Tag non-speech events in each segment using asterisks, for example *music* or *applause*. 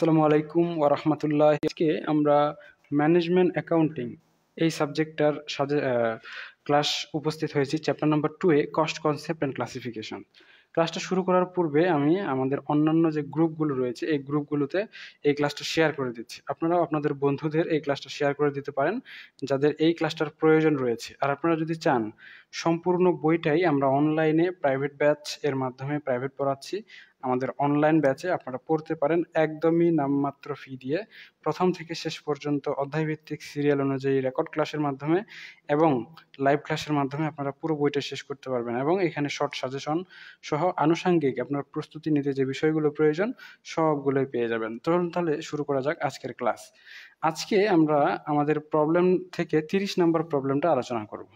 আসসালামু আলাইকুম ওরহমতুল্লাহ আজকে আমরা ম্যানেজমেন্ট অ্যাকাউন্টিং এই সাবজেক্টটার সাজে ক্লাস উপস্থিত হয়েছি চ্যাপ্টার নাম্বার টুয়ে কস্ট কনসেপ্ট অ্যান্ড ক্লাসিফিকেশন ক্লাসটা শুরু করার পূর্বে আমি আমাদের অন্যান্য যে গ্রুপগুলো রয়েছে এই গ্রুপগুলোতে এই ক্লাসটা শেয়ার করে দিচ্ছি আপনারাও আপনাদের বন্ধুদের এই ক্লাসটা শেয়ার করে দিতে পারেন যাদের এই ক্লাসটার প্রয়োজন রয়েছে আর আপনারা যদি চান সম্পূর্ণ বইটাই আমরা অনলাইনে প্রাইভেট ব্যাচ এর মাধ্যমে প্রাইভেট পড়াচ্ছি আমাদের অনলাইন ব্যাচে আপনারা পড়তে পারেন একদমই নামমাত্র ফি দিয়ে প্রথম থেকে শেষ পর্যন্ত অধ্যায়ভিত্তিক সিরিয়াল অনুযায়ী রেকর্ড ক্লাসের মাধ্যমে এবং লাইভ ক্লাসের মাধ্যমে আপনারা পুরো বইটা শেষ করতে পারবেন এবং এখানে শর্ট সাজেশন সহ আনুষাঙ্গিক আপনার প্রস্তুতি নিতে যে বিষয়গুলো প্রয়োজন সবগুলোই পেয়ে যাবেন তখন তাহলে শুরু করা যাক আজকের ক্লাস আজকে আমরা আমাদের প্রবলেম থেকে তিরিশ নম্বর প্রবলেমটা আলোচনা করব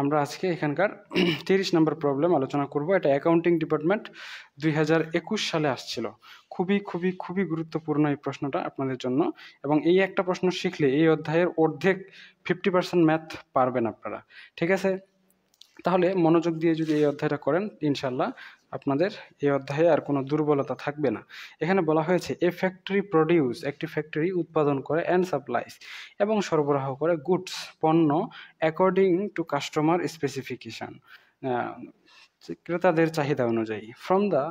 আমরা আজকে এখানকার *clears throat* তিরিশ নম্বর প্রবলেম আলোচনা করব এটা অ্যাকাউন্টিং ডিপার্টমেন্ট দুই সালে আসছিল খুবই খুবই খুবই গুরুত্বপূর্ণ এই প্রশ্নটা আপনাদের জন্য এবং এই একটা প্রশ্ন শিখলে এই অধ্যায়ের অর্ধেক ফিফটি পার্সেন্ট ম্যাথ পারবেন আপনারা ঠিক আছে তাহলে মনোযোগ দিয়ে যদি এই অধ্যায়টা করেন ইনশাল্লাহ আপনাদের এই অধ্যায়ে আর কোনো দুর্বলতা থাকবে না এখানে বলা হয়েছে এ ফ্যাক্টরি প্রডিউস একটি ফ্যাক্টরি উৎপাদন করে অ্যান্ড সাপ্লাইস এবং সরবরাহ করে গুডস পণ্য অ্যাকর্ডিং টু কাস্টমার স্পেসিফিকেশান ক্রেতাদের চাহিদা অনুযায়ী ফ্রম দ্য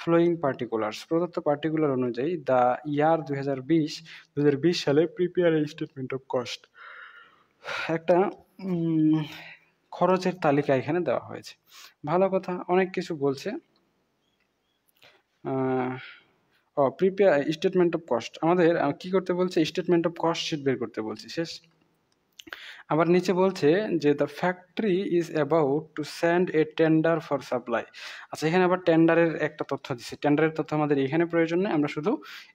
ফ্লোয়িং পার্টিকুলার্স প্রদত্ত পার্টিকুলার অনুযায়ী দ্য ইয়ার দু হাজার বিশ দু হাজার বিশ সালে প্রিপেয়ার স্টেটমেন্ট অফ কস্ট একটা খরচের তালিকা এখানে দেওয়া হয়েছে ভালো কথা অনেক কিছু বলছে ও প্রিপেয়ার স্টেটমেন্ট অফ কস্ট আমাদের কি করতে বলছে স্টেটমেন্ট অফ কস্ট শিট বের করতে বলছে শেষ আবার নিচে বলছে যে the factory is about to send a tender for supply আচ্ছা এখানে আবার টেন্ডারের একটা তথ্য দিচ্ছে টেন্ডারের তথ্য আমাদের এখানে প্রয়োজন নেই আমরা শুধু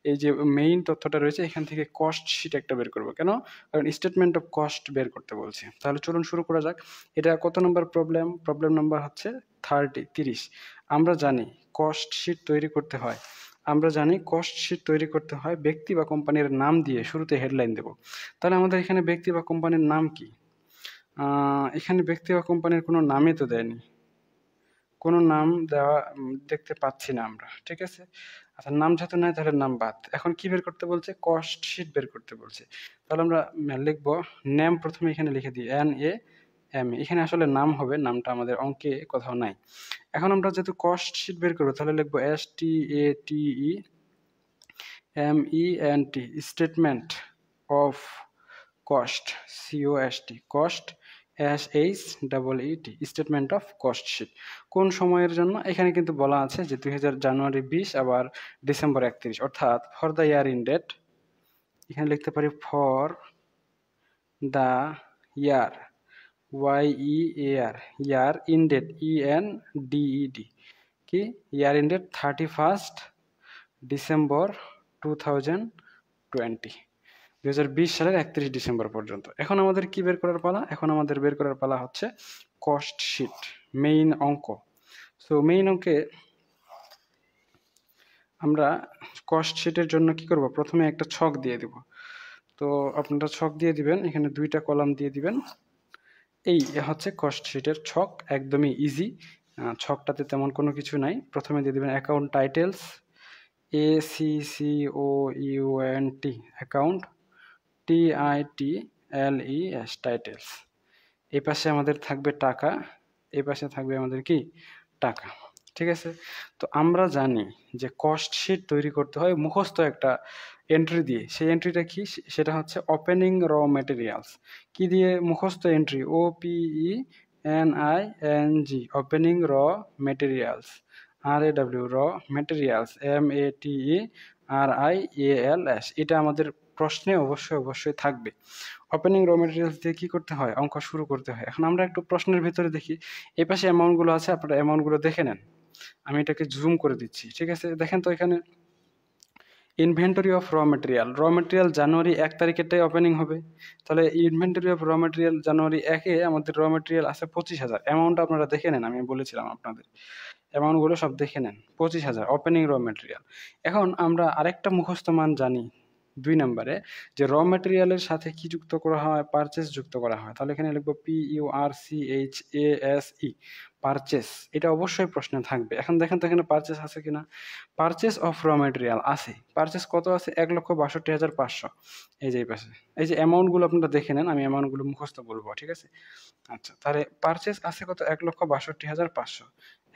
এই যে মেইন তথ্যটা রয়েছে এখান থেকে কস্ট শিট একটা বের করবো কেন কারণ স্টেটমেন্ট অফ কস্ট বের করতে বলছে তাহলে চলুন শুরু করা যাক এটা কত নম্বর প্রবলেম প্রবলেম নম্বর হচ্ছে থার্টি তিরিশ আমরা জানি কস্ট শিট তৈরি করতে হয় আমরা জানি কস্ট শিট তৈরি করতে হয় ব্যক্তি বা কোম্পানির নাম দিয়ে শুরুতে হেডলাইন দেব তাহলে আমাদের এখানে ব্যক্তি বা কোম্পানির নাম কি এখানে ব্যক্তি বা কোম্পানির কোনো নামই তো দেয়নি কোনো নাম দেওয়া দেখতে পাচ্ছি না আমরা ঠিক আছে আচ্ছা নাম যাতে নাই তাহলে নাম বাদ এখন কি বের করতে বলছে কস্ট শিট বের করতে বলছে তাহলে আমরা লিখবো নেম প্রথমে এখানে লিখে দিই এন এ এম এখানে আসলে নাম হবে নামটা আমাদের অঙ্কে কোথাও নাই এখন আমরা যেহেতু কস্ট শিট বের করবো তাহলে লিখবো S T A T E M E N T statement of cost C O S T cost S H double E T statement of cost sheet কোন সময়ের জন্য এখানে কিন্তু বলা আছে যে দুই জানুয়ারি বিশ আবার ডিসেম্বর একত্রিশ অর্থাৎ for the year ended এখানে লিখতে পারি for the year Y E A R year ended E N D E D কি year ended thirty first December two thousand twenty দু হাজার বিশ সালের একত্রিশ ডিসেম্বর পর্যন্ত এখন আমাদের কি বের করার পালা এখন আমাদের বের করার পালা হচ্ছে কস্ট শিট মেইন অঙ্ক সো মেইন অঙ্কে আমরা কস্ট শিটের জন্য কি করব প্রথমে একটা ছক দিয়ে দিব তো আপনারা ছক দিয়ে দিবেন এখানে দুইটা কলাম দিয়ে দিবেন এই হচ্ছে কস্ট শিটের ছক একদমই ইজি ছকটাতে তেমন কোনো কিছু নাই প্রথমে দিয়ে দেবেন account titles A C C O U N T account T I T L E S titles এ পাশে আমাদের থাকবে টাকা এ পাশে থাকবে আমাদের কি টাকা ঠিক আছে তো আমরা জানি যে কস্ট শিট তৈরি করতে হয় মুখস্থ একটা এন্ট্রি দিয়ে সেই এন্ট্রিটা কি সেটা হচ্ছে ওপেনিং র ম্যাটেরিয়ালস কি দিয়ে মুখস্থ entry O P E N I N G opening raw materials R A W raw materials M A T E R I A L S এটা আমাদের প্রশ্নে অবশ্যই অবশ্যই থাকবে ওপেনিং র ম্যাটেরিয়ালস দিয়ে কী করতে হয় অঙ্ক শুরু করতে হয় এখন আমরা একটু প্রশ্নের ভিতরে দেখি এ পাশে অ্যামাউন্টগুলো আছে আপনারা অ্যামাউন্টগুলো দেখে নেন আমি এটাকে জুম করে দিচ্ছি ঠিক আছে দেখেন তো এখানে inventory of raw material raw material January এক তারিখেরটাই ওপেনিং হবে তাহলে inventory of raw material January একে আমাদের র মেটেরিয়াল আছে পঁচিশ হাজার অ্যামাউন্ট আপনারা দেখে নেন আমি বলেছিলাম আপনাদের অ্যামাউন্টগুলো সব দেখে নেন পঁচিশ হাজার ওপেনিং র মেটেরিয়াল এখন আমরা আরেকটা মুখস্থ মান জানি দুই নম্বরে যে র মেটেরিয়ালের সাথে কি যুক্ত করা হয় পারচেস যুক্ত করা হয় তাহলে এখানে লিখবো P U R C H A S E purchase এটা অবশ্যই প্রশ্নে থাকবে এখন দেখেন তো এখানে পারচেস আছে কিনা পারচেস অফ র মেটেরিয়াল আছে পারচেস কত আছে এক লক্ষ বাষট্টি হাজার পাঁচশো এই যে পাশে এই যে অ্যামাউন্টগুলো আপনারা দেখে নেন আমি অ্যামাউন্টগুলো মুখস্থ বলবো ঠিক আছে আচ্ছা তাহলে পারচেস আছে কত এক লক্ষ বাষট্টি হাজার পাঁচশো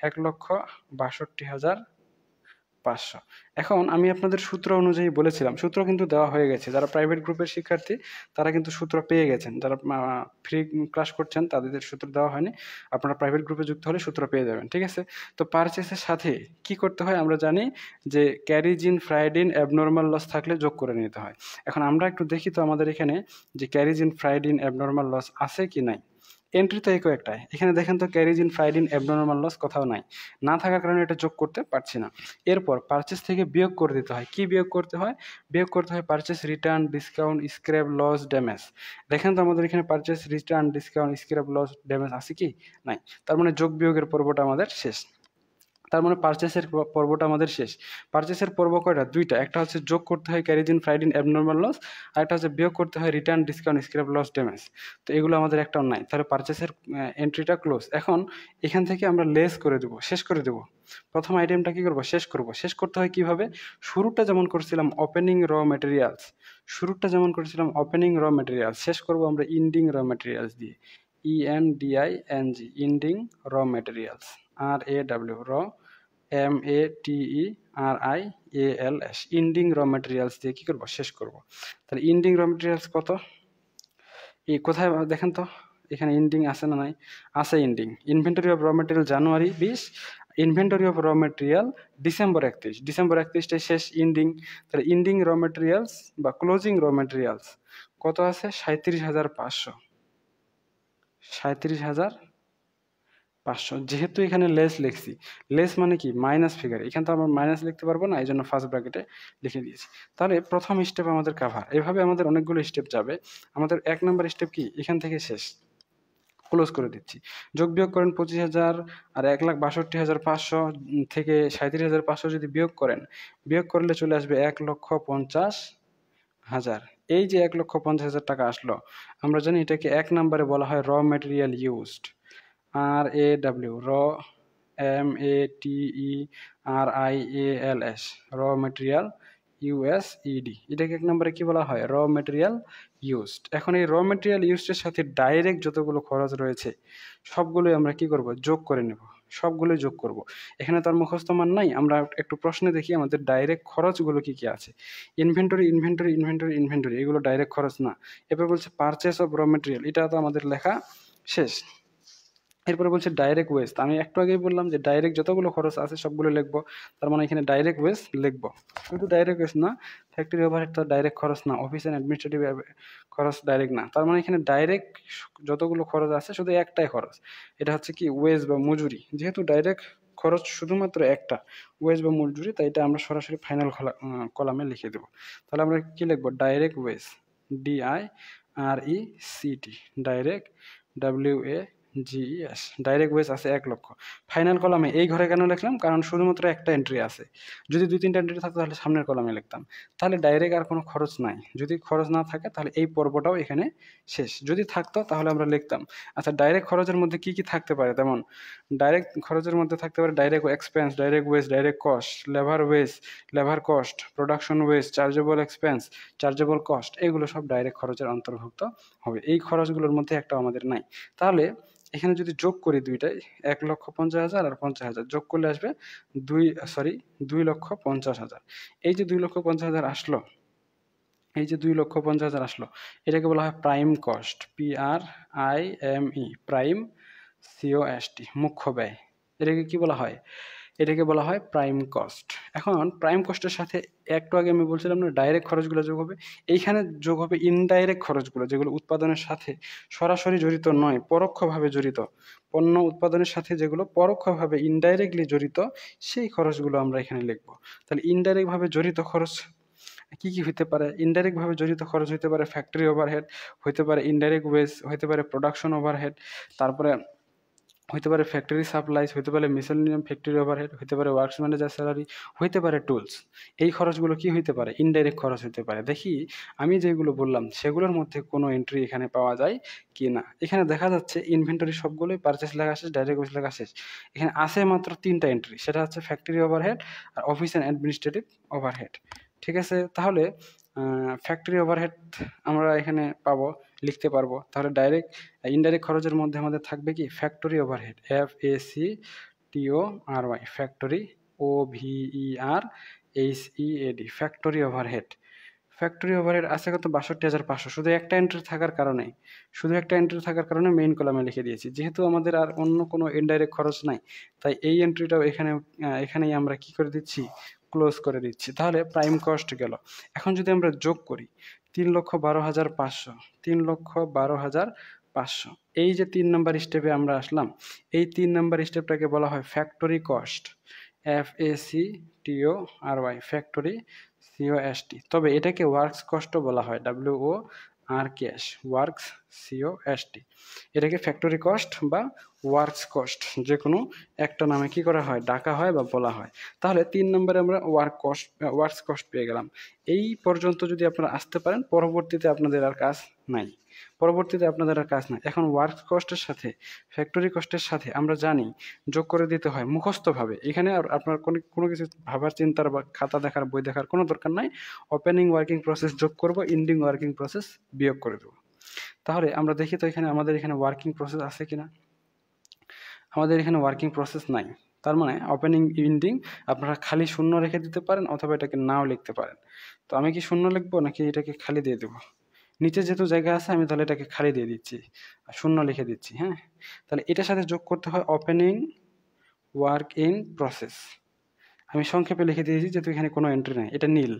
এক লক্ষ বাষট্টি হাজার পাঁচশো এখন আমি আপনাদের সূত্র অনুযায়ী বলেছিলাম সূত্র কিন্তু দেওয়া হয়ে গেছে যারা প্রাইভেট গ্রুপের শিক্ষার্থী তারা কিন্তু সূত্র পেয়ে গেছেন যারা ফ্রি ক্লাস করছেন তাদের সূত্র দেওয়া হয়নি আপনারা প্রাইভেট গ্রুপে যুক্ত হলে সূত্র পেয়ে যাবেন ঠিক আছে তো পারচেসের সাথে কি করতে হয় আমরা জানি যে ক্যারিজিন ফ্রাইডিন অ্যাবনর্মাল লস থাকলে যোগ করে নিতে হয় এখন আমরা একটু দেখি তো আমাদের এখানে যে ক্যারিজিন ফ্রাইডিন অ্যাবনর্মাল লস আছে কি নাই এন্ট্রি তো একো একটাই এখানে দেখেন তো carriage in freight in abnormal loss কোথাও নাই না থাকার কারণে এটা যোগ করতে পারছি না এরপর পারচেস থেকে বিয়োগ করে দিতে হয় কি বিয়োগ করতে হয় বিয়োগ করতে হয় purchase return discount scrap loss damage দেখেন তো আমাদের এখানে purchase return discount scrap loss damage আছে কি নাই তার মানে যোগ বিয়োগের পর্বটা আমাদের শেষ তার মানে পারচেসের পর্বটা আমাদের শেষ পারচেসের পর্ব কয়টা দুইটা একটা হচ্ছে যোগ করতে হয় ক্যারিজিন ফ্রাইডিন অ্যাবনর্মাল লস আর একটা হচ্ছে বিয়োগ করতে হয় return discount scrap loss damage তো এগুলো আমাদের একটাও নাই তাহলে পারচেসের এন্ট্রিটা ক্লোজ এখন এখান থেকে আমরা লেস করে দেবো শেষ করে দেবো প্রথম আইটেমটা কী করবো শেষ করব শেষ করতে হয় কীভাবে শুরুটা যেমন করছিলাম ওপেনিং র ম্যাটেরিয়ালস শুরুটা যেমন করেছিলাম ওপেনিং র ম্যাটেরিয়ালস শেষ করব আমরা ইন্ডিং র ম্যাটেরিয়ালস দিয়ে E N D I N G ending raw materials R A W raw M A T E R I A L S ending raw materials দিয়ে কী করবো শেষ করব তাহলে ইন্ডিং র মেটেরিয়ালস কত এই কোথায় দেখেন তো এখানে ইন্ডিং আছে না নাই আছে ending inventory of raw material January বিশ inventory of raw material December একত্রিশ ডিসেম্বর একত্রিশটাই শেষ ইন্ডিং তাহলে ইন্ডিং র মেটেরিয়ালস বা ক্লোজিং র মেটেরিয়ালস কত আছে সাঁত্রিশ হাজার পাঁচশো সাঁত্রিশ হাজার পাঁচশো যেহেতু এখানে লেস লিখছি লেস মানে কি মাইনাস ফিগার এখানে তো আমরা মাইনাস লিখতে পারবো না এই জন্য ফার্স্ট ব্র্যাকেটে লিখে দিয়েছি তাহলে প্রথম স্টেপ আমাদের কাভার এভাবে আমাদের অনেকগুলো স্টেপ যাবে আমাদের এক নম্বর স্টেপ কি এখান থেকে শেষ ক্লোজ করে দিচ্ছি যোগ বিয়োগ করেন পঁচিশ হাজার আর এক লাখ বাষট্টি হাজার পাঁচশো থেকে সাঁত্রিশ হাজার পাঁচশো যদি বিয়োগ করেন বিয়োগ করলে চলে আসবে এক লক্ষ পঞ্চাশ হাজার এই যে এক লক্ষ পঞ্চাশ হাজার টাকা আসলো আমরা জানি এটাকে এক নম্বরে বলা হয় raw material used R A W raw M A T E R I A L S raw material U S E D এটাকে এক নম্বরে কী বলা হয় র মেটেরিয়াল ইউজড এখন এই র মেটেরিয়াল ইউজডের সাথে ডাইরেক্ট যতগুলো খরচ রয়েছে সবগুলোই আমরা কি করব যোগ করে নেব সবগুলোই যোগ করব এখানে তো আর মুখস্থ মান নাই আমরা একটু প্রশ্নে দেখি আমাদের ডাইরেক্ট খরচগুলো কী কী আছে ইনভেন্টরি ইনভেন্টরি ইনভেন্টরি ইনভেন্টরি এগুলো ডাইরেক্ট খরচ না এবার বলছে পারচেস অফ র মেটেরিয়াল এটা তো আমাদের লেখা শেষ এরপরে বলছে ডাইরেক্ট ওয়েস্ট আমি একটু আগেই বললাম যে ডাইরেক্ট যতগুলো খরচ আছে সবগুলো লিখবো তার মানে এখানে ডাইরেক্ট ওয়েস্ট লিখবো কিন্তু ডাইরেক্ট ওয়েস্ট না ফ্যাক্টরি ওভারহেড তো ডাইরেক্ট খরচ না অফিস অ্যান্ড অ্যাডমিনিস্ট্রেটিভ খরচ ডাইরেক্ট না তার মানে এখানে ডাইরেক্ট যতগুলো খরচ আছে শুধু একটাই খরচ এটা হচ্ছে কি ওয়েজ বা মজুরি যেহেতু ডাইরেক্ট খরচ শুধুমাত্র একটা ওয়েজ বা মজুরি তাই এটা আমরা সরাসরি ফাইনাল কলামে লিখে দেবো তাহলে আমরা কী লিখবো direct wage D I R E C T direct W A G E S direct wages আছে এক লক্ষ ফাইনাল কলামে এই ঘরে কেন লিখলাম কারণ শুধুমাত্র একটা এন্ট্রি আছে যদি দুই তিনটা এন্ট্রি থাকতো তাহলে সামনের কলামে লিখতাম তাহলে ডাইরেক্ট আর কোনো খরচ নাই যদি খরচ না থাকে তাহলে এই পর্বটাও এখানে শেষ যদি থাকতো তাহলে আমরা লিখতাম আচ্ছা ডাইরেক্ট খরচের মধ্যে কি কি থাকতে পারে তেমন ডাইরেক্ট খরচের মধ্যে থাকতে পারে direct expense direct wages direct cost labour wages labour cost production wages chargeable expense chargeable cost এগুলো সব ডাইরেক্ট খরচের অন্তর্ভুক্ত হবে এই খরচগুলোর মধ্যে একটা আমাদের নাই তাহলে এখানে যদি যোগ করি দুইটাই এক লক্ষ পঞ্চাশ হাজার আর পঞ্চাশ হাজার যোগ করলে আসবে দুই সরি দুই লক্ষ পঞ্চাশ হাজার এই যে দুই লক্ষ পঞ্চাশ হাজার আসলো এই যে দুই লক্ষ পঞ্চাশ হাজার আসলো এটাকে বলা হয় prime cost P R I M E prime C O S T মুখ্য ব্যয় এটাকে কি বলা হয় এটাকে বলা হয় প্রাইম কস্ট এখন প্রাইম কস্টের সাথে একটু আগে আমি বলছিলাম না ডাইরেক্ট খরচগুলো যোগ হবে এইখানে যোগ হবে ইনডাইরেক্ট খরচগুলো যেগুলো উৎপাদনের সাথে সরাসরি জড়িত নয় পরোক্ষভাবে জড়িত পণ্য উৎপাদনের সাথে যেগুলো পরোক্ষভাবে ইনডাইরেক্টলি জড়িত সেই খরচগুলো আমরা এখানে লিখব তাহলে ইনডাইরেক্টভাবে জড়িত খরচ কি কি হতে পারে ইনডাইরেক্টভাবে জড়িত খরচ হতে পারে ফ্যাক্টরি ওভারহেড হতে পারে ইনডাইরেক্ট ওয়েজ হতে পারে প্রোডাকশন ওভারহেড তারপরে হইতে পারে ফ্যাক্টরি সাপ্লাইস হইতে পারে মিসেলিনিয়াম ফ্যাক্টরি ওভারহেড হইতে পারে ওয়ার্কস ম্যানেজার স্যালারি হইতে পারে টুলস এই খরচগুলো কি হইতে পারে ইনডাইরেক্ট খরচ হইতে পারে দেখি আমি যেগুলো বললাম সেগুলোর মধ্যে কোনো এন্ট্রি এখানে পাওয়া যায় কি না এখানে দেখা যাচ্ছে ইনভেন্টরি সবগুলোই পারচেস লেখা শেষ ডাইরেক্ট কোর্স লেখা শেষ এখানে আছে মাত্র তিনটা এন্ট্রি সেটা হচ্ছে ফ্যাক্টরি ওভারহেড আর অফিস অ্যান্ড অ্যাডমিনিস্ট্রেটিভ ওভারহেড ঠিক আছে তাহলে ফ্যাক্টরি ওভারহেড আমরা এখানে পাবো লিখতে পারবো তাহলে ডাইরেক্ট ইনডাইরেক্ট খরচের মধ্যে আমাদের থাকবে কি factory overhead F A C T O R Y factory O V E R H E A D factory overhead factory overhead আছে কত বাষট্টি হাজার পাঁচশো শুধু একটা এন্ট্রি থাকার কারণে শুধু একটা এন্ট্রি থাকার কারণে মেইন কলামে লিখে দিয়েছি যেহেতু আমাদের আর অন্য কোনো ইনডাইরেক্ট খরচ নাই তাই এই এন্ট্রিটাও এখানে এখানেই আমরা কি করে দিচ্ছি ক্লোজ করে দিচ্ছি তাহলে প্রাইম কস্ট গেল এখন যদি আমরা যোগ করি তিন লক্ষ বারো হাজার পাঁচশো তিন লক্ষ বারো হাজার পাঁচশো এই যে তিন নম্বর স্টেপে আমরা আসলাম এই তিন নম্বর স্টেপটাকে বলা হয় factory cost F A C T O R Y factory C O S T তবে এটাকে ওয়ার্কস কস্টও বলা হয় W O R K S works C O S T এটাকে ফ্যাক্টরি কস্ট বা ওয়ার্কস কস্ট যে কোনো একটা নামে কি করা হয় ডাকা হয় বা বলা হয় তাহলে তিন নম্বরে আমরা ওয়ার্ক কস্ট ওয়ার্কস কস্ট পেয়ে গেলাম এই পর্যন্ত যদি আপনারা আসতে পারেন পরবর্তীতে আপনাদের আর কাজ নাই পরবর্তীতে আপনাদের আর কাজ নাই এখন ওয়ার্ক কস্টের সাথে ফ্যাক্টরি কস্টের সাথে আমরা জানি যোগ করে দিতে হয় মুখস্থভাবে এখানে আর আপনার কোনো কোনো কিছু ভাবার চিন্তার বা খাতা দেখার বই দেখার কোনো দরকার নাই ওপেনিং ওয়ার্কিং প্রসেস যোগ করব ইন্ডিং ওয়ার্কিং প্রসেস বিয়োগ করে দেবো তাহলে আমরা দেখি তো এখানে আমাদের এখানে ওয়ার্কিং প্রসেস আছে কিনা আমাদের এখানে ওয়ার্কিং প্রসেস নাই তার মানে ওপেনিং ইন্ডিং আপনারা খালি শূন্য রেখে দিতে পারেন অথবা এটাকে নাও লিখতে পারেন তো আমি কি শূন্য লিখবো নাকি এটাকে খালি দিয়ে দেবো নিচে যেহেতু জায়গা আছে আমি তাহলে এটাকে খালি দিয়ে দিচ্ছি আর শূন্য লিখে দিচ্ছি হ্যাঁ তাহলে এটার সাথে যোগ করতে হয় ওপেনিং ওয়ার্ক ইন প্রসেস আমি সংক্ষেপে লিখে দিয়েছি যেহেতু এখানে কোনো এন্ট্রি নেই এটা নীল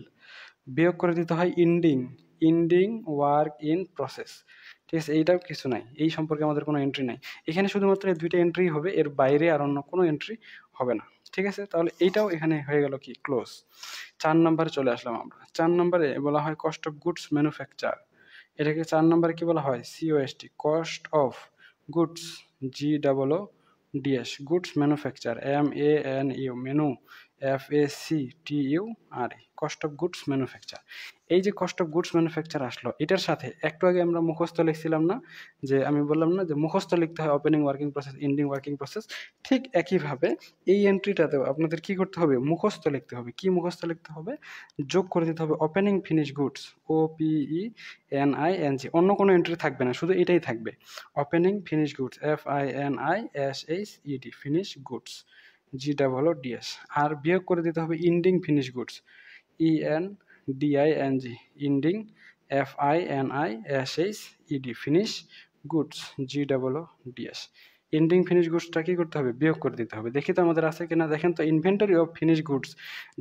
বিয়োগ করে দিতে হয় ending ending work in process ঠিক আছে এইটাও কিছু নাই এই সম্পর্কে আমাদের কোনো এন্ট্রি নাই এখানে শুধুমাত্র এই দুইটা এন্ট্রি হবে এর বাইরে আর অন্য কোনো এন্ট্রি হবে না ঠিক আছে তাহলে এইটাও এখানে হয়ে গেল কি ক্লোজ চার নম্বরে চলে আসলাম আমরা চার নম্বরে বলা হয় কস্ট অফ গুডস ম্যানুফ্যাকচার এটাকে চার নম্বরে কি বলা হয় C O S T cost of goods G double O D S goods manufacture M A N U menu F A C T U R cost of goods manufacture এই যে কস্ট অফ গুডস ম্যানুফ্যাকচার আসলো এটার সাথে একটু আগে আমরা মুখস্থ লিখছিলাম না যে আমি বললাম না যে মুখস্থ লিখতে হয় opening working process ending working process ঠিক একইভাবে এই এন্ট্রিটাতেও আপনাদের কি করতে হবে মুখস্থ লিখতে হবে কি মুখস্থ লিখতে হবে যোগ করে দিতে হবে opening finish goods O P E N I N G অন্য কোনো এন্ট্রি থাকবে না শুধু এটাই থাকবে opening finish goods F I N I S H E D finish goods G double O D S আর বিয়োগ করে দিতে হবে ending finish goods E N I N G ending F I N I S H E D finish goods G double O D S ending finish গুডসটা কী করতে হবে বিয়োগ করে দিতে হবে দেখি তো আমাদের আছে কিনা দেখেন তো inventory of finish goods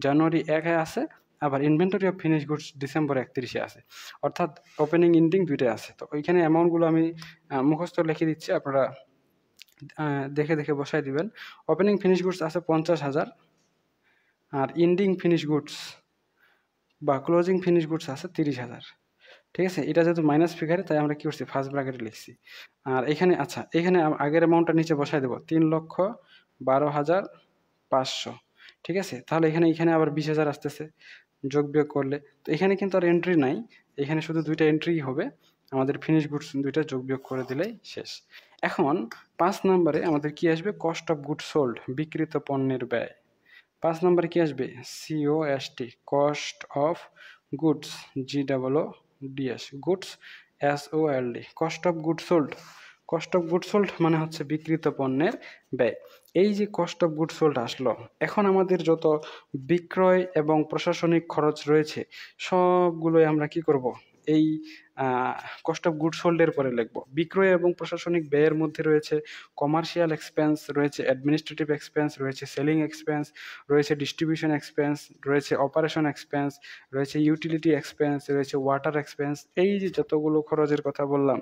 January একায় আছে আবার inventory of finish goods December একত্রিশে আছে অর্থাৎ ওপেনিং ইন্ডিং দুইটাই আছে তো ওইখানে অ্যামাউন্টগুলো আমি মুখস্থ লিখে দিচ্ছি আপনারা দেখে দেখে বসাই দিবেন ওপেনিং ফিনিশ গুডস আছে পঞ্চাশ হাজার আর ইন্ডিং ফিনিশ গুডস বা ক্লোজিং ফিনিশ গুডস আছে তিরিশ হাজার ঠিক আছে এটা যেহেতু মাইনাস ফিগারে তাই আমরা কী করছি ফার্স্ট ব্র্যাকেটে লিখছি আর এখানে আচ্ছা এখানে আগের অ্যামাউন্টটা নিচে বসাই দেবো তিন লক্ষ বারো হাজার পাঁচশো ঠিক আছে তাহলে এখানে এখানে আবার বিশ হাজার আসতেছে যোগ বিয়োগ করলে তো এখানে কিন্তু আর এন্ট্রি নাই এখানে শুধু দুইটা এন্ট্রি হবে আমাদের ফিনিশ গুডস দুইটা যোগ বিয়োগ করে দিলেই শেষ এখন পাঁচ নম্বরে আমাদের কি আসবে কস্ট অফ গুড সোল্ড বিক্রিত পণ্যের ব্যয় পাঁচ নম্বরে কি আসবে C O T cost of goods G double O D S goods S O L D cost of good sold cost of good sold মানে হচ্ছে বিক্রিত পণ্যের ব্যয় এই যে কস্ট অফ গুড সোল্ড আসলো এখন আমাদের যত বিক্রয় এবং প্রশাসনিক খরচ রয়েছে সবগুলোই আমরা কি করব এই কস্ট অফ গুড সোল্ডের পরে লিখব বিক্রয় এবং প্রশাসনিক ব্যয়ের মধ্যে রয়েছে কমার্শিয়াল এক্সপেন্স রয়েছে অ্যাডমিনিস্ট্রেটিভ এক্সপেন্স রয়েছে সেলিং এক্সপেন্স রয়েছে ডিস্ট্রিবিউশন এক্সপেন্স রয়েছে অপারেশন এক্সপেন্স রয়েছে ইউটিলিটি এক্সপেন্স রয়েছে ওয়াটার এক্সপেন্স এই যে যতগুলো খরচের কথা বললাম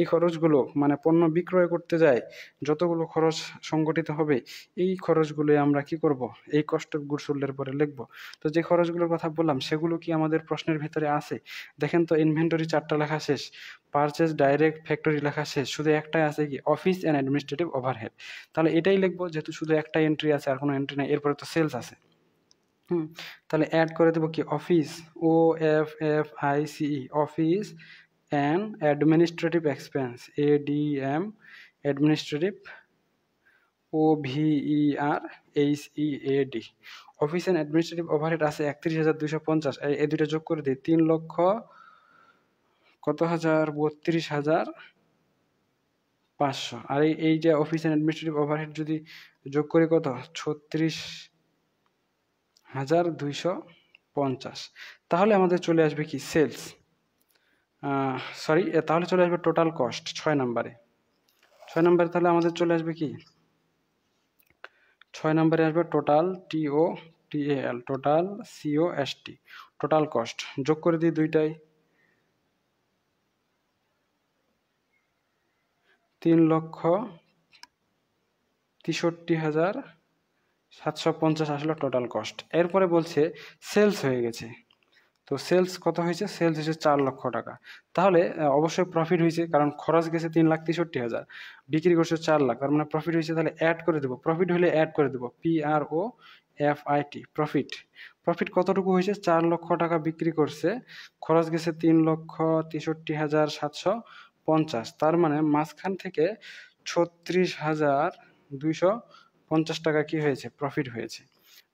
এই খরচগুলো মানে পণ্য বিক্রয় করতে যায় যতগুলো খরচ সংগঠিত হবে এই খরচগুলোই আমরা কি করব এই কস্ট অফ গুড সোল্ডের পরে লিখব তো যে খরচগুলোর কথা বললাম সেগুলো কি আমাদের প্রশ্নের ভেতরে আছে দেখেন তো ইনভেন্টরি চারটা লেখা শেষ পারচেস ডাইরেক্ট ফ্যাক্টরি লেখা শেষ শুধু একটাই আছে কি অফিস অ্যান্ড অ্যাডমিনিস্ট্রেটিভ ওভারহেড তাহলে এটাই লিখবো যেহেতু শুধু একটা এন্ট্রি আছে আর কোনো এন্ট্রি নেই এরপরে তো সেলস আছে হুম তাহলে অ্যাড করে দেবো কি office O F F I C E office and administrative expense A D M administrative O V E R H E A D office and administrative overhead আছে একত্রিশ হাজার দুশো পঞ্চাশ এই দুটো যোগ করে দিই তিন লক্ষ কত হাজার বত্রিশ হাজার পাঁচশো আর এই যে অফিস অ্যাডমিনিস্ট্রেটিভ ওভারহেড যদি যোগ করে কত ছত্রিশ হাজার দুইশো পঞ্চাশ তাহলে আমাদের চলে আসবে কি সেলস সরি তাহলে চলে আসবে টোটাল কস্ট ছয় নম্বরে ছয় নম্বরে তাহলে আমাদের চলে আসবে কি ছয় নম্বরে আসবে total T O T L total C O T total cost যোগ করে দিই দুইটাই তিন লক্ষ তেষট্টি হাজার সাতশো পঞ্চাশ আসলো টোটাল কস্ট এরপরে বলছে সেলস হয়ে গেছে তো সেলস কত হয়েছে সেলস হয়েছে চার লক্ষ টাকা তাহলে অবশ্যই প্রফিট হয়েছে কারণ খরচ গেছে তিন লাখ তেষট্টি হাজার বিক্রি করছে চার লাখ তার মানে প্রফিট হয়েছে তাহলে অ্যাড করে দেবো প্রফিট হলে অ্যাড করে দেবো P R O F I T profit profit কতটুকু হয়েছে চার লক্ষ টাকা বিক্রি করছে খরচ গেছে তিন লক্ষ তেষট্টি হাজার সাতশো পঞ্চাশ তার মানে মাঝখান থেকে ছত্রিশ হাজার দুইশো পঞ্চাশ টাকা কি হয়েছে প্রফিট হয়েছে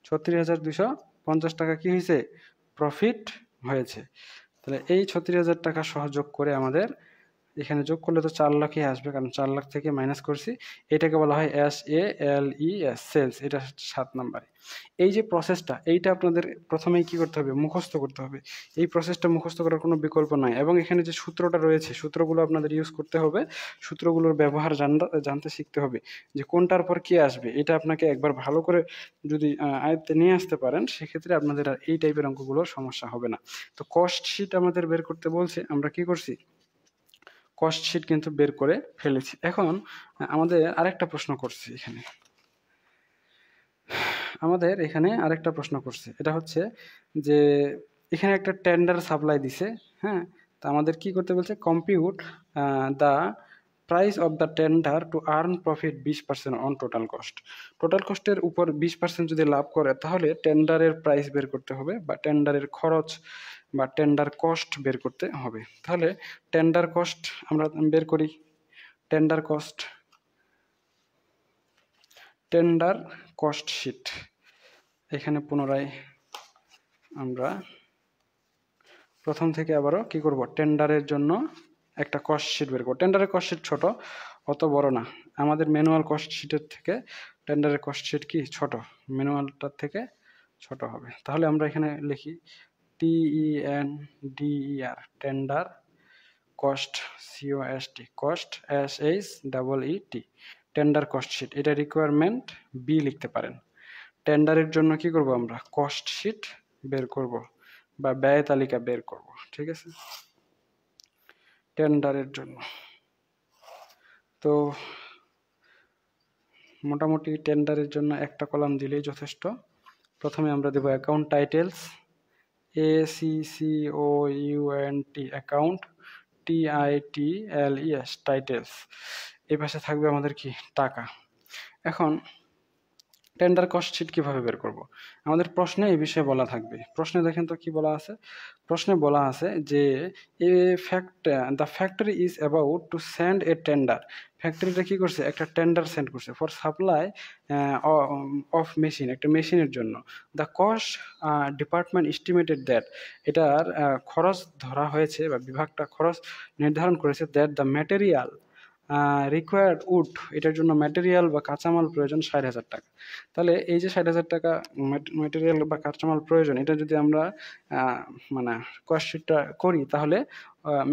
ছত্রিশ হাজার দুইশো পঞ্চাশ টাকা কি হয়েছে প্রফিট হয়েছে তাহলে এই ছত্রিশ হাজার টাকা সহযোগ করে আমাদের এখানে যোগ করলে তো চার লাখই আসবে কারণ চার লাখ থেকে মাইনাস করছি এটাকে বলা হয় S A L E S sales এটা সাত নাম্বারে এই যে প্রসেসটা এইটা আপনাদের প্রথমেই কি করতে হবে মুখস্থ করতে হবে এই প্রসেসটা মুখস্থ করার কোনো বিকল্প নাই এবং এখানে যে সূত্রটা রয়েছে সূত্রগুলো আপনাদের ইউজ করতে হবে সূত্রগুলোর ব্যবহার জানতে শিখতে হবে যে কোনটার পর কি আসবে এটা আপনাকে একবার ভালো করে যদি আয়ত্তে নিয়ে আসতে পারেন সেক্ষেত্রে আপনাদের আর এই টাইপের অঙ্কগুলোর সমস্যা হবে না তো কস্ট শিট আমাদের বের করতে বলছে আমরা কি করছি কস্ট শিট কিন্তু বের করে ফেলেছি এখন আমাদের আরেকটা প্রশ্ন করছি এখানে আমাদের এখানে আরেকটা প্রশ্ন করছে এটা হচ্ছে যে এখানে একটা টেন্ডার সাপ্লাই দিছে হ্যাঁ তা আমাদের কি করতে বলছে compute the price of the tender to earn profit বিশ percent on total cost total কস্টের উপর বিশ পার্সেন্ট যদি লাভ করে তাহলে টেন্ডারের প্রাইস বের করতে হবে বা টেন্ডারের খরচ বা টেন্ডার কস্ট বের করতে হবে তাহলে টেন্ডার কস্ট আমরা বের করি tender cost tender cost sheet এখানে পুনরায় আমরা প্রথম থেকে আবারও কি করব টেন্ডারের জন্য একটা কস্ট শিট বের করব টেন্ডারের কস্ট শিট ছোটো অত বড় না আমাদের ম্যানুয়াল কস্ট শিটের থেকে টেন্ডারের কস্ট শিট কি ছোট ম্যানুয়ালটার থেকে ছোট হবে তাহলে আমরা এখানে লিখি T E N D E R tender cost C O S T cost S H double T tender cost sheet এটা রিকোয়ারমেন্ট বি লিখতে পারেন টেন্ডারের জন্য কি করব আমরা কস্ট শিট বের করব বা ব্যয় তালিকা বের করব ঠিক আছে টেন্ডারের জন্য তো মোটামুটি টেন্ডারের জন্য একটা কলাম দিলেই যথেষ্ট প্রথমে আমরা দেব account titles A C C O U N T account T I T L E S titles এই পাশে থাকবে আমাদের কি টাকা এখন টেন্ডার কস্ট শিট কীভাবে বের করব। আমাদের প্রশ্নে এই বিষয়ে বলা থাকবে প্রশ্নে দেখেন তো কি বলা আছে প্রশ্নে বলা আছে যে a fact the factory is about to send a tender ফ্যাক্টরিটা কী করছে একটা টেন্ডার সেন্ড করছে ফর সাপ্লাই অফ মেশিন একটা মেশিনের জন্য the cost department estimated that এটার uh, খরচ ধরা হয়েছে বা বিভাগটা খরচ নির্ধারণ করেছে that the material required would এটার জন্য ম্যাটেরিয়াল বা কাঁচামাল প্রয়োজন ষাট হাজার টাকা তাহলে এই যে ষাট হাজার টাকা ম্যাটেরিয়াল বা কাঁচামাল প্রয়োজন এটা যদি আমরা মানে কস্টটা করি তাহলে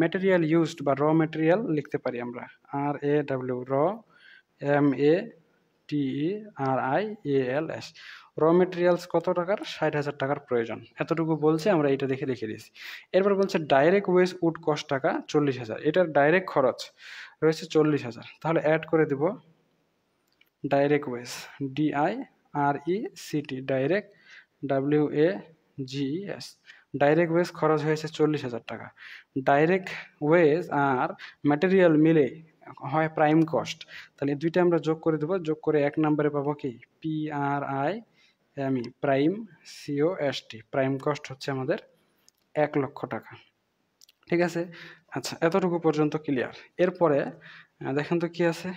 ম্যাটেরিয়াল ইউজড বা র ম্যাটেরিয়াল লিখতে পারি আমরা R A W raw M A T R I A L S raw materials কত টাকার ষাট হাজার টাকার প্রয়োজন এতটুকু বলছে আমরা এটা দেখে লিখে দিয়েছি এরপর বলছে ডাইরেক্ট ওয়েজ উড কস্ট টাকা চল্লিশ হাজার এটার ডাইরেক্ট খরচ রয়েছে চল্লিশ হাজার তাহলে অ্যাড করে দেব direct wage D I R E C T direct W A G S direct wage খরচ হয়েছে চল্লিশ হাজার টাকা ডাইরেক্ট ওয়েজ আর ম্যাটেরিয়াল মিলে হয় প্রাইম কস্ট তাহলে দুইটা আমরা যোগ করে দেবো যোগ করে এক নম্বরে পাবো কি পি আর আই আমি prime C O S T prime cost হচ্ছে আমাদের এক লক্ষ টাকা ঠিক আছে আচ্ছা এতটুকু পর্যন্ত ক্লিয়ার এরপরে দেখেন তো কি আছে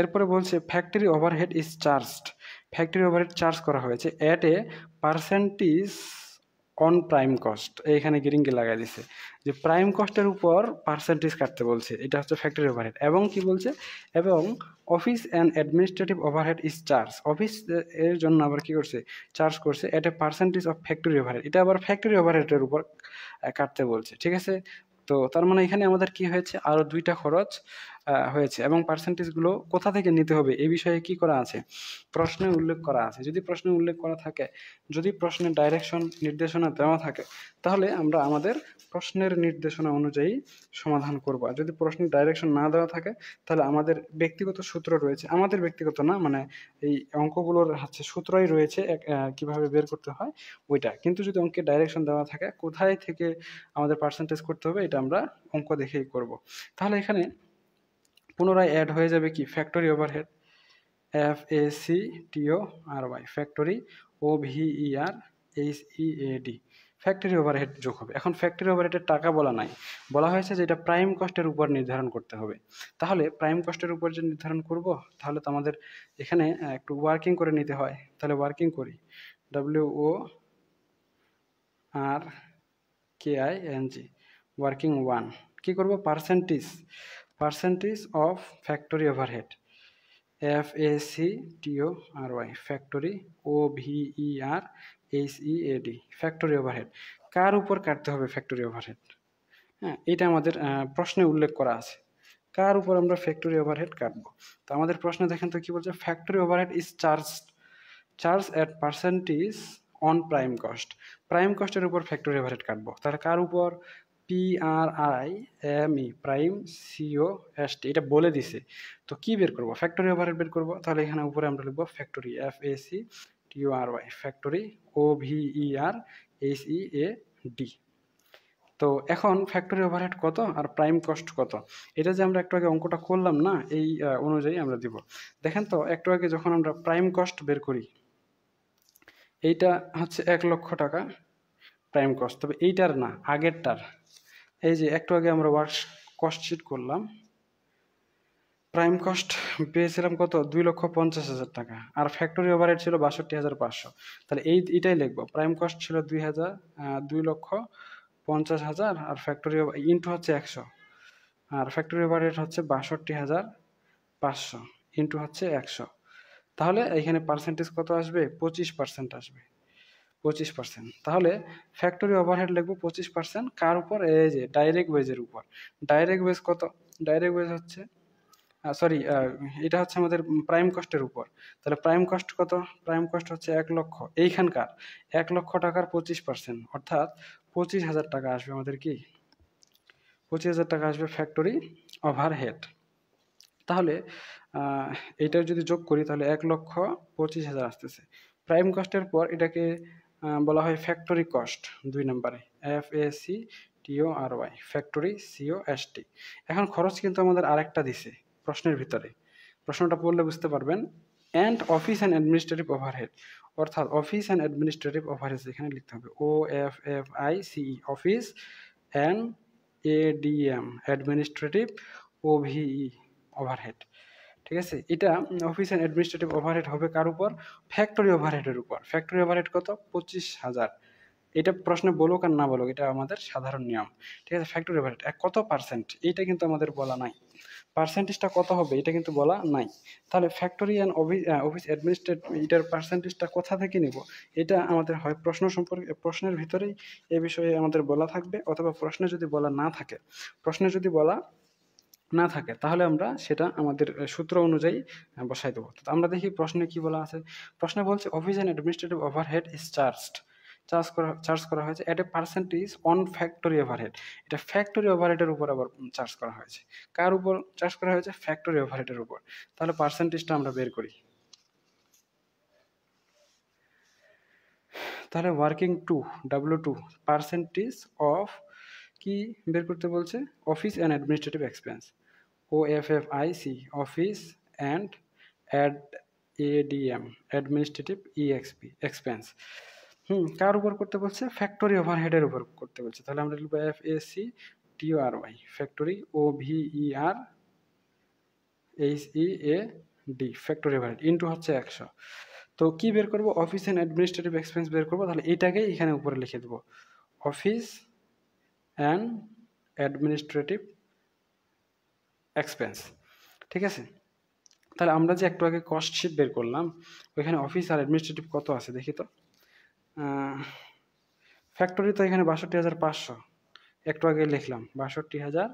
এরপরে বলছে factory overhead is charged factory overhead charge করা হয়েছে at a percentage on prime cost এইখানে গিরিংকে লাগাই দিছে যে প্রাইম কস্টের উপর পার্সেন্টেজ কাটতে বলছে এটা হচ্ছে ফ্যাক্টরি ওভারহেড এবং কি বলছে এবং office and administrative overhead is charge office এর জন্য আবার কি করছে চার্জ করছে এটা পার্সেন্টেজ অফ ফ্যাক্টরি ওভারহেড এটা আবার ফ্যাক্টরি ওভারহেডের উপর কাটতে বলছে ঠিক আছে তো তার মানে এখানে আমাদের কি হয়েছে আরও দুইটা খরচ হয়েছে এবং পার্সেন্টেজগুলো কোথা থেকে নিতে হবে এ বিষয়ে কি করা আছে প্রশ্নে উল্লেখ করা আছে যদি প্রশ্নে উল্লেখ করা থাকে যদি প্রশ্নের ডাইরেকশন নির্দেশনা দেওয়া থাকে তাহলে আমরা আমাদের প্রশ্নের নির্দেশনা অনুযায়ী সমাধান করব আর যদি প্রশ্নের ডাইরেকশন না দেওয়া থাকে তাহলে আমাদের ব্যক্তিগত সূত্র রয়েছে আমাদের ব্যক্তিগত না মানে এই অঙ্কগুলোর হচ্ছে সূত্রই রয়েছে কিভাবে বের করতে হয় ওইটা কিন্তু যদি অঙ্কে ডাইরেকশন দেওয়া থাকে কোথায় থেকে আমাদের পার্সেন্টেজ করতে হবে এটা আমরা অঙ্ক দেখেই করব তাহলে এখানে পুনরায় অ্যাড হয়ে যাবে কি factory overhead F A C T O R Y factory O V E R H E A D factory overhead যোগ হবে এখন ফ্যাক্টরি ওভারহেডের টাকা বলা নাই বলা হয়েছে যে এটা প্রাইম কস্টের উপর নির্ধারণ করতে হবে তাহলে প্রাইম কস্টের উপর যে নির্ধারণ করব তাহলে তো আমাদের এখানে একটু ওয়ার্কিং করে নিতে হয় তাহলে ওয়ার্কিং করি W O R K I N G working one কী করবো percentage percentage of factory overhead F A C T O R Y factory O V E R H E A D factory overhead কার উপর কাটতে হবে factory overhead হ্যাঁ এটা আমাদের প্রশ্নে উল্লেখ করা আছে কার উপর আমরা ফ্যাক্টরি ওভারহেড কাটব তো আমাদের প্রশ্নে দেখেন তো কী বলছে factory overhead is charge charge at percentage on prime cost prime কস্টের উপর ফ্যাক্টরি ওভারহেড কাটবো তাহলে কার উপর P R I M E prime C O S T এটা বলে দিছে তো কি বের করবো ফ্যাক্টরি ওভার বের করবো তাহলে এখানে উপরে আমরা লিখবো factory F A C T R Y factory O V E R S E A D তো এখন ফ্যাক্টরি ওভারহেড কত আর প্রাইম কস্ট কত এটা যে আমরা একটু আগে অঙ্কটা করলাম না এই অনুযায়ী আমরা দিব দেখেন তো একটু আগে যখন আমরা প্রাইম কস্ট বের করি এইটা হচ্ছে এক লক্ষ টাকা প্রাইম কস্ট তবে এইটার না আগেরটার এই যে একটু আগে আমরা ওয়ার্ক কস্টশিট করলাম প্রাইম কস্ট পেয়েছিলাম কত দুই লক্ষ পঞ্চাশ হাজার টাকা আর ফ্যাক্টরি ওভারহেড ছিল বাষট্টি হাজার পাঁচশো তাহলে এই এটাই লিখবো প্রাইম কস্ট ছিল দুই হাজার দুই লক্ষ পঞ্চাশ হাজার আর ফ্যাক্টরি ইন্টু হচ্ছে একশো আর ফ্যাক্টরি ওভারহেড হচ্ছে বাষট্টি হাজার পাঁচশো ইন্টু হচ্ছে একশো তাহলে এখানে পার্সেন্টেজ কত আসবে পঁচিশ পার্সেন্ট আসবে পঁচিশ পার্সেন্ট তাহলে ফ্যাক্টরি ওভারহেড লিখবো পঁচিশ পার্সেন্ট কার উপর এই যে ডাইরেক্ট ওয়েজের উপর ডাইরেক্ট ওয়েজ কত ডাইরেক্ট ওয়েজ হচ্ছে সরি এটা হচ্ছে আমাদের প্রাইম কস্টের উপর তাহলে প্রাইম কস্ট কত প্রাইম কস্ট হচ্ছে এক লক্ষ এইখানকার এক লক্ষ টাকার পঁচিশ পার্সেন্ট অর্থাৎ পঁচিশ হাজার টাকা আসবে আমাদের কি পঁচিশ হাজার টাকা আসবে ফ্যাক্টরি ওভারহেড তাহলে এইটার যদি যোগ করি তাহলে এক লক্ষ পঁচিশ হাজার আসতেছে প্রাইম কস্টের পর এটাকে বলা হয় ফ্যাক্টরি কস্ট দুই নম্বরে F A C T O R Y factory C O S T এখন খরচ কিন্তু আমাদের আরেকটা দিছে প্রশ্নের ভিতরে প্রশ্নটা পড়লে বুঝতে পারবেন and office and administrative overhead অর্থাৎ অফিস অ্যান্ড অ্যাডমিনিস্ট্রেটিভ ওভারহেড এখানে লিখতে হবে O F F I C E office and A D M administrative O V E overhead ঠিক আছে এটা অফিস অ্যান্ড অ্যাডমিনিস্ট্রেটিভ ওভারহেড হবে কার উপর ফ্যাক্টরি ওভারহেডের উপর ফ্যাক্টরি ওভারহেড কত পঁচিশ হাজার এটা প্রশ্নে বলুক আর না বলুক এটা আমাদের সাধারণ নিয়ম ঠিক আছে ফ্যাক্টরি ওভারহেড কত পার্সেন্ট এইটা কিন্তু আমাদের বলা নাই পার্সেন্টেজটা কত হবে এটা কিন্তু বলা নাই তাহলে factory and office office administrate এটার পার্সেন্টেজটা কোথা থেকে নেব এটা আমাদের হয় প্রশ্ন সম্পর্কে প্রশ্নের ভিতরেই এ বিষয়ে আমাদের বলা থাকবে অথবা প্রশ্নে যদি বলা না থাকে প্রশ্নে যদি বলা না থাকে তাহলে আমরা সেটা আমাদের সূত্র অনুযায়ী বসাই দেবো তো আমরা দেখি প্রশ্নে কি বলা আছে প্রশ্নে বলছে office and administrative overhead is charged charge করা চার্জ করা হয়েছে at a percentage on factory overhead এটা ফ্যাক্টরি ওভারহেডের উপর আবার চার্জ করা হয়েছে কার উপর চার্জ করা হয়েছে ফ্যাক্টরি ওভারহেডের উপর তাহলে পার্সেন্টেজটা আমরা বের করি তাহলে working two W two percentage of কি বের করতে বলছে office and administrative expense O F F I C office and ad A D M administrative E X P expense hmm কার উপর করতে বলছে ফ্যাক্টরি ওভারহেডের উপর করতে বলছে তাহলে আমরা লিখবো F A C T O R Y factory O V E R H E A D factory overhead into হচ্ছে একশো তো কী বের করবো অফিস অ্যান্ড অ্যাডমিনিস্ট্রেটিভ এক্সপেন্স বের করবো তাহলে এটাকেই এখানে উপরে লিখে দেবো অফিস অ্যান্ড অ্যাডমিনিস্ট্রেটিভ এক্সপেন্স ঠিক আছে তাহলে আমরা যে একটু আগে কস্ট শিট বের করলাম ওইখানে অফিস আর অ্যাডমিনিস্ট্রেটিভ কত আছে দেখি তো ফ্যাক্টরি তো এখানে বাষট্টি হাজার পাঁচশো একটু আগে লিখলাম বাষট্টি হাজার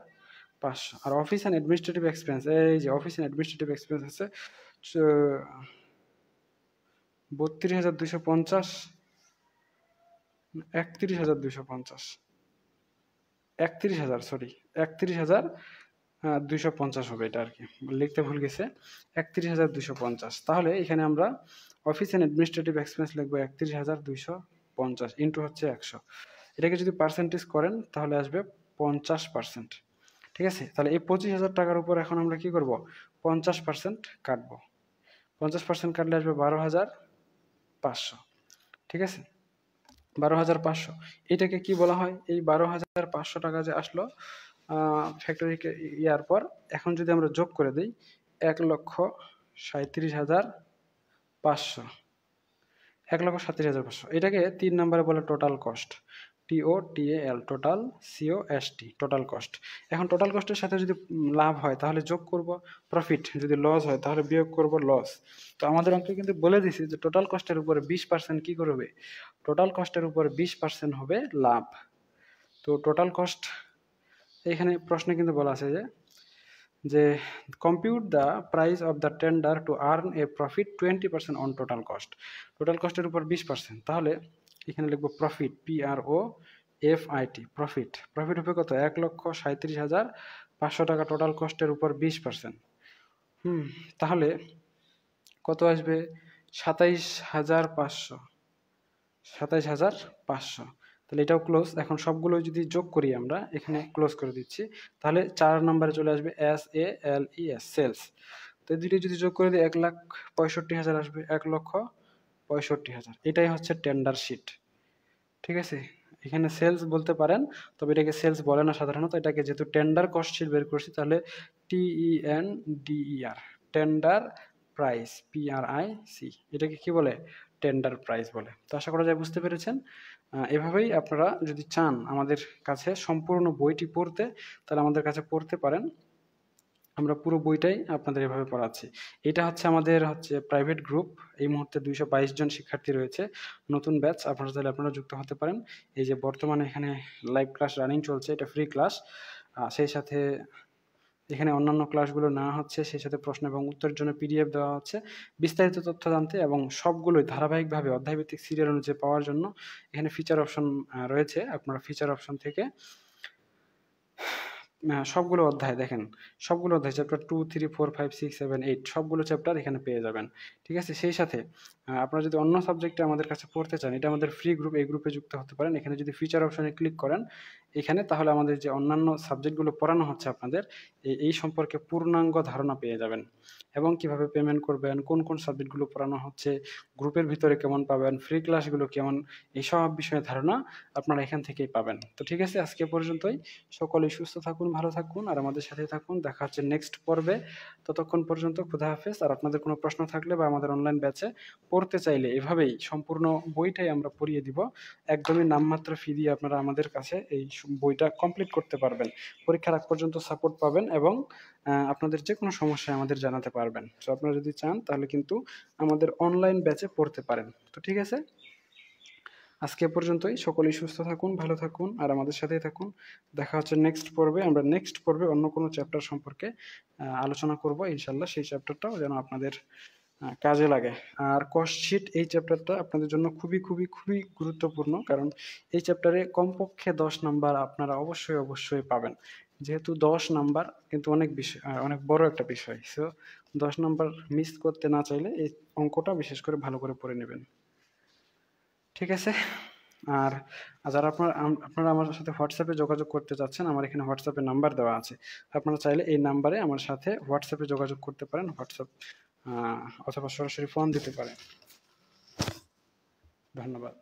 পাঁচশো আর অফিস অ্যান্ড অ্যাডমিনিস্ট্রেটিভ এক্সপেন্স এই যে অফিস অ্যান্ড অ্যাডমিনিস্ট্রেটিভ এক্সপেন্স আছে বত্রিশ হাজার দুশো পঞ্চাশ একত্রিশ হাজার দুশো পঞ্চাশ একত্রিশ হাজার সরি একত্রিশ হাজার দুইশো পঞ্চাশ হবে এটা আর কি লিখতে ভুল গেছে একত্রিশ হাজার দুইশো পঞ্চাশ তাহলে এখানে আমরা অফিস অ্যান্ড অ্যাডমিনিস্ট্রেটিভ এক্সপেন্স লিখবো একত্রিশ হাজার দুইশো পঞ্চাশ ইন্টু হচ্ছে একশো এটাকে যদি পার্সেন্টেজ করেন তাহলে আসবে পঞ্চাশ পার্সেন্ট ঠিক আছে তাহলে এই পঁচিশ হাজার টাকার উপর এখন আমরা কি করব পঞ্চাশ পার্সেন্ট কাটবো পঞ্চাশ পার্সেন্ট কাটলে আসবে বারো হাজার পাঁচশো ঠিক আছে বারো হাজার পাঁচশো এটাকে কি বলা হয় এই বারো হাজার পাঁচশো টাকা যে আসলো ফ্যাক্টরিকে ইয়ার পর এখন যদি আমরা যোগ করে দিই এক লক্ষ সাঁত্রিশ হাজার পাঁচশো এক লক্ষ সাঁত্রিশ হাজার পাঁচশো এটাকে তিন নম্বরে বলে total cost T O T A L total C O S T total cost এখন টোটাল কস্টের সাথে যদি লাভ হয় তাহলে যোগ করব প্রফিট যদি লস হয় তাহলে বিয়োগ করব লস তো আমাদের অঙ্কে কিন্তু বলে দিছি যে টোটাল কস্টের উপরে বিশ পার্সেন্ট কী করবে টোটাল কস্টের উপরে বিশ পার্সেন্ট হবে লাভ তো টোটাল কস্ট এখানে প্রশ্নে কিন্তু বলা আছে যে যে compute the price of the tender to earn a profit twenty percent on total cost total কস্টের উপর বিশ পার্সেন্ট তাহলে এখানে লিখবো profit P R O F I T profit profit হবে কত এক লক্ষ সাঁত্রিশ হাজার পাঁচশো টাকা টোটাল কস্টের উপর বিশ পার্সেন্ট হুম তাহলে কত আসবে সাতাইশ হাজার পাঁচশো সাতাইশ হাজার পাঁচশো তাহলে এটাও ক্লোজ এখন সবগুলো যদি যোগ করি আমরা এখানে ক্লোজ করে দিচ্ছি তাহলে চার নম্বরে চলে আসবে S A L E S sales তো এই দুটি যদি যোগ করে দিই এক লাখ পঁয়ষট্টি হাজার আসবে এক লক্ষ পঁয়ষট্টি হাজার এটাই হচ্ছে টেন্ডার শিট ঠিক আছে এখানে সেলস বলতে পারেন তবে এটাকে সেলস বলে না সাধারণত এটাকে যেহেতু টেন্ডার কস্ট শিট বের করছি তাহলে T E N D E R tender price P R I C এটাকে কি বলে টেন্ডার প্রাইস বলে তো আশা করা যায় বুঝতে পেরেছেন এভাবেই আপনারা যদি চান আমাদের কাছে সম্পূর্ণ বইটি পড়তে তাহলে আমাদের কাছে পড়তে পারেন আমরা পুরো বইটাই আপনাদের এভাবে পড়াচ্ছি এটা হচ্ছে আমাদের হচ্ছে প্রাইভেট গ্রুপ এই মুহূর্তে দুইশো জন শিক্ষার্থী রয়েছে নতুন ব্যাচ আপনারা তাহলে আপনারা যুক্ত হতে পারেন এই যে বর্তমানে এখানে লাইভ ক্লাস রানিং চলছে এটা ফ্রি ক্লাস সেই সাথে এখানে অন্যান্য ক্লাসগুলো না হচ্ছে সেই সাথে প্রশ্ন এবং উত্তরের জন্য পিডিএফ দেওয়া হচ্ছে বিস্তারিত তথ্য জানতে এবং সবগুলোই ধারাবাহিকভাবে অধ্যায়ভিত্তিক সিরিয়াল অনুযায়ী পাওয়ার জন্য এখানে ফিচার অপশন রয়েছে আপনারা ফিচার অপশন থেকে সবগুলো অধ্যায় দেখেন সবগুলো অধ্যায় chapter two three four five six seven eight সবগুলো চ্যাপ্টার এখানে পেয়ে যাবেন ঠিক আছে সেই সাথে আপনারা যদি অন্য সাবজেক্টে আমাদের কাছে পড়তে চান এটা আমাদের ফ্রি গ্রুপ এই গ্রুপে যুক্ত হতে পারেন এখানে যদি ফিচার অপশনে ক্লিক করেন এখানে তাহলে আমাদের যে অন্যান্য সাবজেক্টগুলো পড়ানো হচ্ছে আপনাদের এই সম্পর্কে পূর্ণাঙ্গ ধারণা পেয়ে যাবেন এবং কিভাবে পেমেন্ট করবেন কোন কোন সাবজেক্টগুলো পড়ানো হচ্ছে গ্রুপের ভিতরে কেমন পাবেন ফ্রি ক্লাসগুলো কেমন এইসব বিষয়ে ধারণা আপনারা এখান থেকেই পাবেন তো ঠিক আছে আজকে পর্যন্তই সকলেই সুস্থ থাকুন ভালো থাকুন আর আমাদের সাথে থাকুন দেখা হচ্ছে নেক্সট পর্বে ততক্ষণ পর্যন্ত খুদা হাফেজ আর আপনাদের কোনো প্রশ্ন থাকলে বা আমাদের অনলাইন ব্যাচে পড়তে চাইলে এভাবেই সম্পূর্ণ বইটাই আমরা পড়িয়ে দিব একদমই নামমাত্র ফি দিয়ে আপনারা আমাদের কাছে এই বইটা কমপ্লিট করতে পারবেন পরীক্ষার আগ পর্যন্ত সাপোর্ট পাবেন এবং আপনাদের যে কোনো সমস্যায় আমাদের জানাতে পারবেন তো আপনারা যদি চান তাহলে কিন্তু আমাদের অনলাইন ব্যাচে পড়তে পারেন তো ঠিক আছে আজকে পর্যন্তই সকলেই সুস্থ থাকুন ভালো থাকুন আর আমাদের সাথেই থাকুন দেখা হচ্ছে নেক্সট পর্বে আমরা নেক্সট পর্বে অন্য কোনো চ্যাপ্টার সম্পর্কে আলোচনা করব ইনশাল্লাহ সেই চ্যাপ্টারটাও যেন আপনাদের কাজে লাগে আর কস্টশিট এই চ্যাপ্টারটা আপনাদের জন্য খুবই খুবই খুবই গুরুত্বপূর্ণ কারণ এই চ্যাপ্টারে কমপক্ষে দশ নাম্বার আপনারা অবশ্যই অবশ্যই পাবেন যেহেতু দশ নাম্বার কিন্তু অনেক বিষয় অনেক বড় একটা বিষয় সো দশ নাম্বার মিস করতে না চাইলে এই অঙ্কটা বিশেষ করে ভালো করে পড়ে নেবেন ঠিক আছে আর যারা আপনার আপনারা আমার সাথে হোয়াটসঅ্যাপে যোগাযোগ করতে চাচ্ছেন আমার এখানে হোয়াটসঅ্যাপে নাম্বার দেওয়া আছে আপনারা চাইলে এই নাম্বারে আমার সাথে হোয়াটসঅ্যাপে যোগাযোগ করতে পারেন হোয়াটসঅ্যাপ অথবা সরাসরি ফোন দিতে পারেন ধন্যবাদ